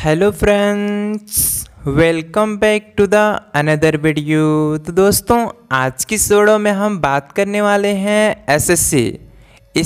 hello friends welcome back to the another video तो दोस्तों आज की सोडो में हम बात करने वाले हैं एसएससी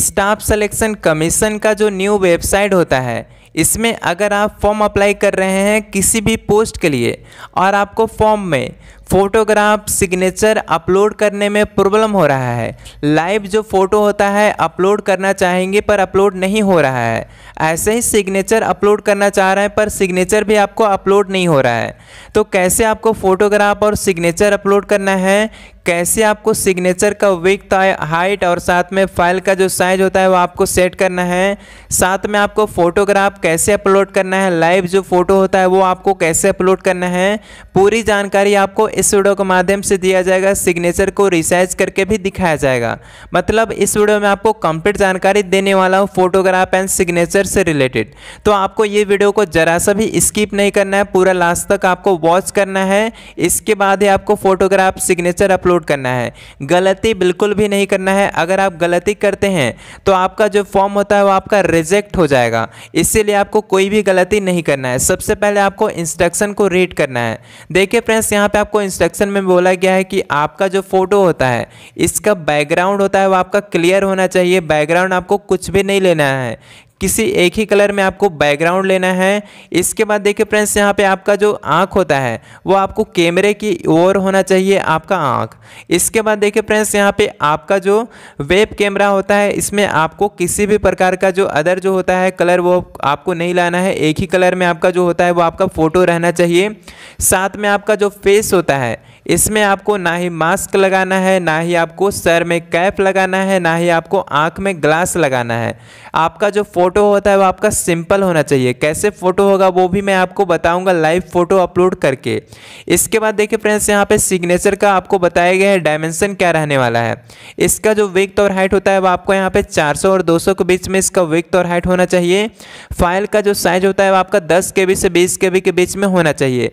स्टाफ सिलेक्शन कमीशन का जो न्यू वेबसाइट होता है इसमें अगर आप फॉर्म अप्लाई कर रहे हैं किसी भी पोस्ट के लिए और आपको फॉर्म में फ़ोटोग्राफ सिग्नेचर अपलोड करने में प्रॉब्लम हो रहा है लाइव जो फ़ोटो होता है अपलोड करना चाहेंगे पर अपलोड नहीं हो रहा है ऐसे ही सिग्नेचर अपलोड करना चाह रहे हैं पर सिग्नेचर भी आपको अपलोड नहीं हो रहा है तो कैसे आपको फ़ोटोग्राफ और सिग्नेचर अपलोड करना है कैसे आपको सिग्नेचर का विक्थ हाइट और साथ में फाइल का जो साइज होता है वो आपको सेट करना है साथ में आपको फोटोग्राफ कैसे अपलोड करना है लाइव जो फोटो होता है वो आपको कैसे अपलोड करना है पूरी जानकारी आपको इस वीडियो के माध्यम से दिया जाएगा सिग्नेचर को रिसाइज करके भी दिखाया जाएगा मतलब इस वीडियो में आपको कंप्लीट जानकारी देने वाला हूँ फोटोग्राफ एंड सिग्नेचर से रिलेटेड तो आपको ये वीडियो को जरा सा भी स्किप नहीं करना है पूरा लास्ट तक आपको वॉच करना है इसके बाद ही आपको फोटोग्राफ सिग्नेचर अपलोड अपलोड करना है गलती बिल्कुल भी नहीं करना है अगर आप गलती करते हैं तो आपका जो फॉर्म होता है वो आपका रिजेक्ट हो जाएगा इसीलिए आपको कोई भी गलती नहीं करना है सबसे पहले आपको इंस्ट्रक्शन को रीड करना है देखिए फ्रेंड्स यहाँ पे आपको इंस्ट्रक्शन में बोला गया है कि आपका जो फ़ोटो होता है इसका बैकग्राउंड होता है वो आपका क्लियर होना चाहिए बैकग्राउंड आपको कुछ भी नहीं लेना है किसी एक ही कलर में आपको बैकग्राउंड लेना है इसके बाद देखिए फ्रेंड्स यहाँ पे आपका जो आँख होता है वो आपको कैमरे की ओर होना चाहिए आपका आँख इसके बाद देखिए फ्रेंड्स यहाँ पे आपका जो वेब कैमरा होता है इसमें आपको किसी भी प्रकार का जो अदर जो होता है कलर वो आपको नहीं लाना है एक ही कलर में आपका जो होता है वो आपका फ़ोटो रहना चाहिए साथ में आपका जो फेस होता है इसमें आपको ना ही मास्क लगाना है ना ही आपको सर में कैप लगाना है ना ही आपको आँख में ग्लास लगाना है आपका जो फ़ोटो होता है वो आपका सिंपल होना चाहिए कैसे फ़ोटो होगा वो भी मैं आपको बताऊंगा लाइव फ़ोटो अपलोड करके इसके बाद देखिए फ्रेंड्स यहाँ पे सिग्नेचर का आपको बताया गया है डायमेंशन क्या रहने वाला है इसका जो विक्थ और हाइट होता है वो आपको यहाँ पे 400 और 200 के बीच में इसका विक्थ और हाइट होना चाहिए फाइल का जो साइज होता है वो आपका दस के से बीस के के बीच में होना चाहिए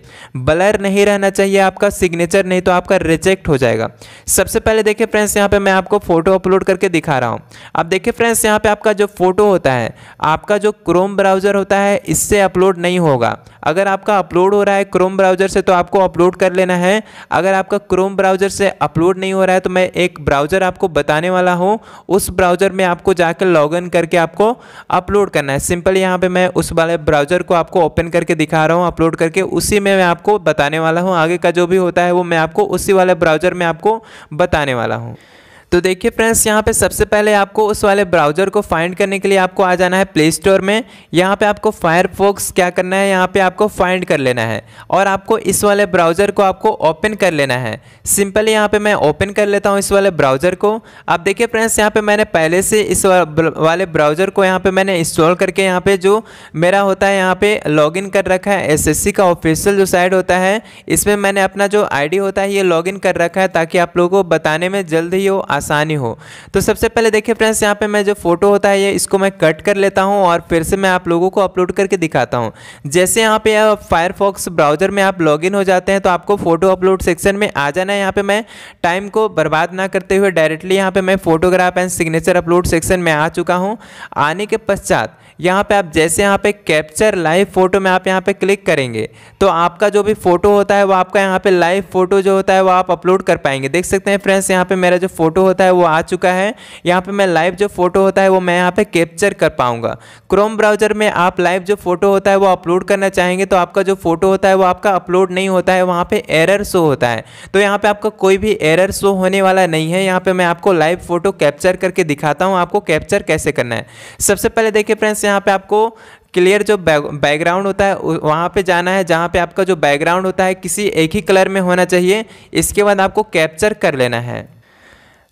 ब्लर नहीं रहना चाहिए आपका सिग्नेचर पिक्चर नहीं तो आपका रिजेक्ट हो जाएगा सबसे पहले देखिए फ्रेंड्स यहाँ पे मैं आपको फोटो अपलोड करके दिखा रहा हूँ अब देखिए फ्रेंड्स यहाँ पे आपका जो फोटो होता है आपका जो क्रोम ब्राउज़र होता है इससे अपलोड नहीं होगा अगर आपका अपलोड हो रहा है क्रोम ब्राउज़र से तो आपको अपलोड कर लेना है अगर आपका क्रोम ब्राउज़र से अपलोड नहीं हो रहा है तो मैं एक ब्राउज़र आपको बताने वाला हूँ उस ब्राउज़र में आपको जाकर लॉगिन करके आपको अपलोड करना है सिंपल यहाँ पे मैं उस वाले ब्राउज़र को आपको ओपन करके दिखा रहा हूँ अपलोड करके उसी में मैं आपको बताने वाला हूँ आगे का जो भी होता है वो मैं आपको उसी वाले ब्राउज़र में आपको बताने वाला हूँ तो देखिए फ्रेंड्स यहाँ पे सबसे पहले आपको उस वाले ब्राउज़र को फाइंड करने के लिए आपको आ जाना है प्ले स्टोर में यहाँ पे आपको फायरफॉक्स क्या करना है यहाँ पे आपको फाइंड कर लेना है और आपको इस वाले ब्राउज़र को आपको ओपन कर लेना है सिंपल यहाँ पे मैं ओपन कर लेता हूँ इस वाले ब्राउज़र को आप देखिए फ्रेंड्स यहाँ पे मैंने पहले से इस वाले ब्राउज़र को यहाँ पे मैंने इंस्टॉल करके यहाँ पे जो मेरा होता है यहाँ पे लॉग कर रखा है एस का ऑफिशियल जो साइट होता है इसमें मैंने अपना जो आई होता है ये लॉग कर रखा है ताकि आप लोगों को बताने में जल्द ही हो आसानी हो तो सबसे पहले देखिए फ्रेंड्स यहाँ पे मैं जो फोटो होता है ये इसको मैं कट कर लेता हूँ और फिर से मैं आप लोगों को अपलोड करके दिखाता हूँ जैसे यहाँ पे फायरफॉक्स ब्राउजर में आप लॉग हो जाते हैं तो आपको फोटो अपलोड सेक्शन में आ जाना है यहाँ पे मैं टाइम को बर्बाद ना करते हुए डायरेक्टली यहाँ पे मैं photograph and signature upload section में आ चुका हूँ आने के पश्चात यहाँ पे आप जैसे यहाँ पे कैप्चर लाइव फोटो में आप यहाँ पे क्लिक करेंगे तो आपका जो भी फोटो होता है वो आपका यहाँ पे लाइव फोटो जो होता है वो आप अपलोड कर पाएंगे देख सकते हैं फ्रेंड्स यहाँ पे मेरा जो फोटो होता है वो आ चुका है यहाँ पे मैं लाइव जो फोटो होता है वो मैं यहाँ पे कैप्चर कर पाऊँगा क्रोम ब्राउजर में आप लाइव जो फोटो होता है वो अपलोड करना चाहेंगे तो आपका जो फोटो होता है वो आपका अपलोड नहीं होता है वहाँ पर एरर शो होता है तो यहाँ पर आपका कोई भी एरर शो होने वाला नहीं है यहाँ पर मैं आपको लाइव फोटो कैप्चर करके दिखाता हूँ आपको कैप्चर कैसे करना है सबसे पहले देखिए फ्रेंड्स यहाँ पे आपको क्लियर जो बैकग्राउंड होता है वहाँ पे जाना है जहाँ पे आपका जो बैकग्राउंड होता है किसी एक ही कलर में होना चाहिए इसके बाद आपको कैप्चर कर लेना है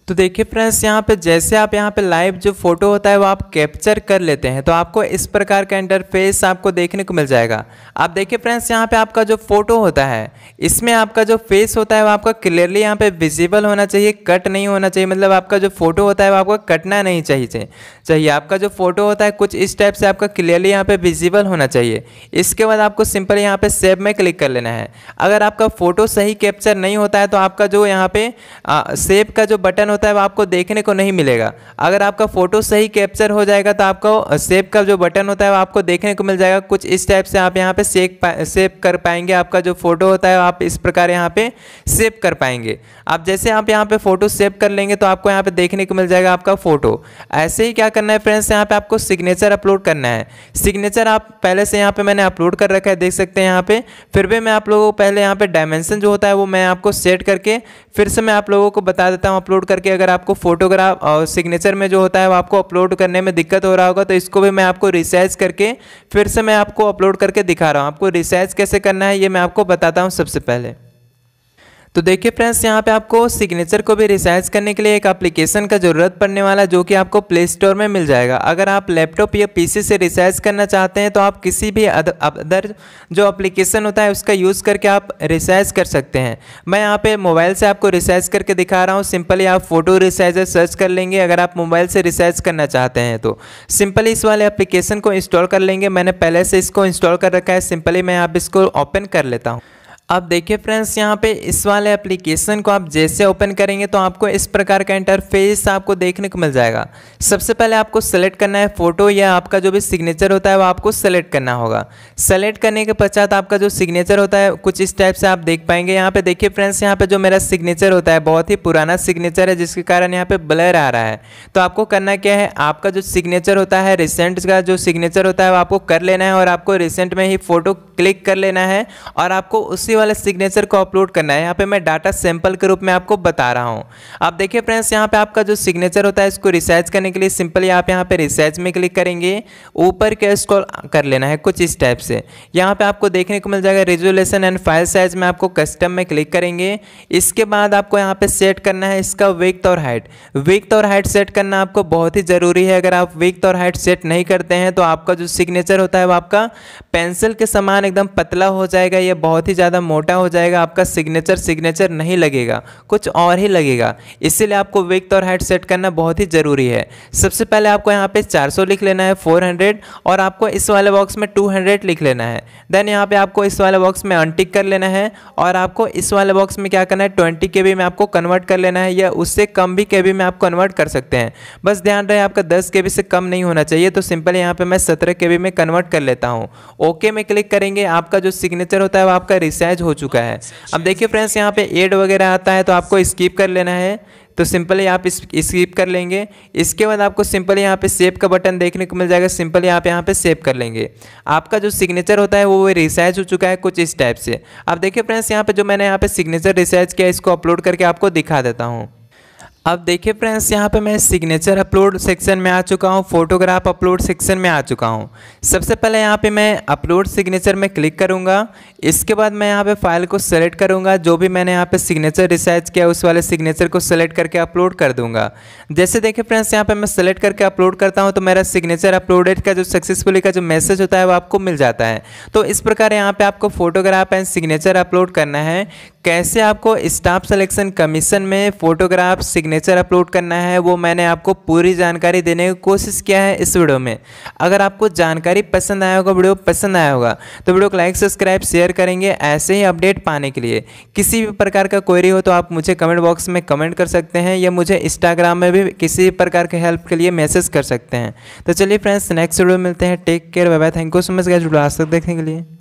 तो देखिए फ्रेंड्स यहाँ पे जैसे आप यहाँ पे लाइव जो फोटो होता है वो आप कैप्चर कर लेते हैं तो आपको इस प्रकार का इंटरफेस आपको देखने को मिल जाएगा आप देखिए फ्रेंड्स यहाँ पे आपका जो फोटो होता है इसमें आपका जो फेस होता है वो आपका क्लियरली यहाँ पे विजिबल होना चाहिए कट नहीं होना चाहिए मतलब आपका जो फोटो होता है वो आपका कटना नहीं चाहिए चाहिए आपका जो फोटो होता है कुछ इस टाइप से आपका क्लियरली यहाँ पे विजिबल होना चाहिए इसके बाद आपको सिंपल यहाँ पे सेब में क्लिक कर लेना है अगर आपका फोटो सही कैप्चर नहीं होता है तो आपका जो यहाँ पे सेब का जो बटन होता है वो आपको देखने को नहीं मिलेगा अगर आपका फ़ोटो सही कैप्चर हो जाएगा तो आपको सेव का जो बटन होता है वो आपको देखने को मिल जाएगा कुछ इस टाइप से आप यहाँ पे सेव सेव कर पाएंगे आपका जो फ़ोटो होता है आप इस प्रकार यहाँ पे सेव कर पाएंगे आप जैसे आप यहाँ पे फ़ोटो सेव कर लेंगे तो आपको यहाँ पे देखने को मिल जाएगा आपका फ़ोटो ऐसे ही क्या करना है फ्रेंड्स यहाँ पे आपको सिग्नेचर अपलोड करना है सिग्नेचर आप पहले से यहाँ पे मैंने अपलोड कर रखा है देख सकते हैं यहाँ पे फिर भी मैं आप लोगों को पहले यहाँ पे डायमेंशन जो होता है वो मैं आपको सेट करके फिर से मैं आप लोगों को बता देता हूँ अपलोड करके कि अगर आपको फोटोग्राफ और सिग्नेचर में जो होता है वो आपको अपलोड करने में दिक्कत हो रहा होगा तो इसको भी मैं आपको रिसाइज करके फिर से मैं आपको अपलोड करके दिखा रहा हूँ आपको रिसाइज कैसे करना है ये मैं आपको बताता हूँ सबसे पहले तो देखिए फ्रेंड्स यहाँ पे आपको सिग्नेचर को भी रिसाइज करने के लिए एक एप्लीकेशन का ज़रूरत पड़ने वाला जो कि आपको प्ले स्टोर में मिल जाएगा अगर आप लैपटॉप या पीसी से रिसाइज करना चाहते हैं तो आप किसी भी अदर जो एप्लीकेशन होता है उसका यूज़ करके आप रिसाइज कर सकते हैं मैं यहाँ पे मोबाइल से आपको रिसाइज करके दिखा रहा हूँ सिंपली आप फोटो रिसाइजर सर्च कर लेंगे अगर आप मोबाइल से रिसाइज करना चाहते हैं तो सिंपली इस वाले एप्लीकेशन को इंस्टॉल कर लेंगे मैंने पहले से इसको इंस्टॉल कर रखा है सिंपली मैं आप इसको ओपन कर लेता हूँ अब देखिए फ्रेंड्स यहाँ पे इस वाले एप्लीकेशन को आप जैसे ओपन करेंगे तो आपको इस प्रकार का इंटरफेस आपको देखने को मिल जाएगा सबसे पहले आपको सेलेक्ट करना है फ़ोटो या आपका जो भी सिग्नेचर होता है वो आपको सेलेक्ट करना होगा सेलेक्ट करने के पश्चात आपका जो सिग्नेचर होता है कुछ इस टाइप से आप देख पाएंगे यहाँ पे देखिए फ्रेंड्स यहाँ पर जो मेरा सिग्नेचर होता है बहुत ही पुराना सिग्नेचर है जिसके कारण यहाँ पर ब्लर आ रहा है तो आपको करना क्या है आपका जो सिग्नेचर होता है रिसेंट का जो सिग्नेचर होता है वो आपको कर लेना है और आपको रिसेंट में ही फ़ोटो क्लिक कर लेना है और आपको उसी वाला सिग्नेचर को अपलोड करना है यहाँ पे मैं डाटा सैंपल के रूप में आपको बता रहा हूँ आप देखिए फ्रेंड्स यहाँ पे आपका जो सिग्नेचर होता है इसको रिसर्च करने के लिए सिंपली आप यहाँ पे रिसर्च में क्लिक करेंगे ऊपर के स्क्रॉल कर लेना है कुछ इस टाइप से यहाँ पे आपको देखने को मिल जाएगा रेजोलेशन एंड फाइल साइज में आपको कस्टम में क्लिक करेंगे इसके बाद आपको यहाँ पे सेट करना है इसका विक्त और हाइट विक्त और हाइट सेट करना आपको बहुत ही ज़रूरी है अगर आप विक्त और हाइट सेट नहीं करते हैं तो आपका जो सिग्नेचर होता है वो आपका पेंसिल के समान एकदम पतला हो जाएगा ये बहुत ही ज़्यादा मोटा हो जाएगा आपका सिग्नेचर सिग्नेचर नहीं लगेगा कुछ और ही लगेगा इसीलिए आपको विक्थ और हाइट सेट करना बहुत ही ज़रूरी है सबसे पहले आपको यहाँ पे 400 लिख लेना है 400 और आपको इस वाले बॉक्स में 200 लिख लेना है देन यहाँ पे आपको इस वाले बॉक्स में अनटिक कर लेना है और आपको इस वाले बॉक्स में क्या करना है ट्वेंटी के में आपको कन्वर्ट कर लेना है या उससे कम भी के में आप कन्वर्ट कर सकते हैं बस ध्यान रहे आपका दस के से कम नहीं होना चाहिए तो सिंपल यहाँ पर मैं सत्रह के में कन्वर्ट कर लेता हूँ ओके में क्लिक करेंगे आपका जो सिग्नेचर होता है वो आपका रिसाइज रिवाइज हो चुका है अब देखिए फ्रेंड्स यहाँ पे एड वगैरह आता है तो आपको स्किप कर लेना है तो सिंपली आप इस स्किप कर लेंगे इसके बाद आपको सिंपली यहाँ पे सेव का बटन देखने को मिल जाएगा सिंपली आप यहाँ पे सेव कर लेंगे आपका जो सिग्नेचर होता है वो रिसाइज हो चुका है कुछ इस टाइप से अब देखिए फ्रेंड्स यहाँ पे जो मैंने यहाँ पे सिग्नेचर रिसाइज किया इसको अपलोड करके आपको दिखा देता हूँ अब देखिए फ्रेंड्स यहाँ पे मैं सिग्नेचर अपलोड सेक्शन में आ चुका हूँ फोटोग्राफ अपलोड सेक्शन में आ चुका हूँ सबसे पहले यहाँ पे मैं अपलोड सिग्नेचर में क्लिक करूँगा इसके बाद मैं यहाँ पे फाइल को सेलेक्ट करूँगा जो भी मैंने यहाँ पे सिग्नेचर रिसर्च किया उस वाले सिग्नेचर को सेलेक्ट करके अपलोड कर दूँगा जैसे देखिए फ्रेंड्स यहाँ पर मैं सेलेक्ट करके अपलोड करता हूँ तो मेरा सिग्नेचर अपलोडेड का जो सक्सेसफुली का जो मैसेज होता है वो आपको मिल जाता है तो इस प्रकार यहाँ पर आपको फोटोग्राफ एंड सिग्नेचर अपलोड करना है कैसे आपको स्टाफ सेलेक्शन कमीशन में फोटोग्राफ सिग्नेचर सिग्नेचर अपलोड करना है वो मैंने आपको पूरी जानकारी देने की कोशिश किया है इस वीडियो में अगर आपको जानकारी पसंद आया होगा वीडियो पसंद आया होगा तो वीडियो को लाइक सब्सक्राइब शेयर करेंगे ऐसे ही अपडेट पाने के लिए किसी भी प्रकार का क्वेरी हो तो आप मुझे कमेंट बॉक्स में कमेंट कर सकते हैं या मुझे इंस्टाग्राम में भी किसी भी प्रकार के हेल्प के लिए मैसेज कर सकते हैं तो चलिए फ्रेंड्स नेक्स्ट वीडियो मिलते हैं take care bye bye thank you so much guys video आज तक देखने के लिए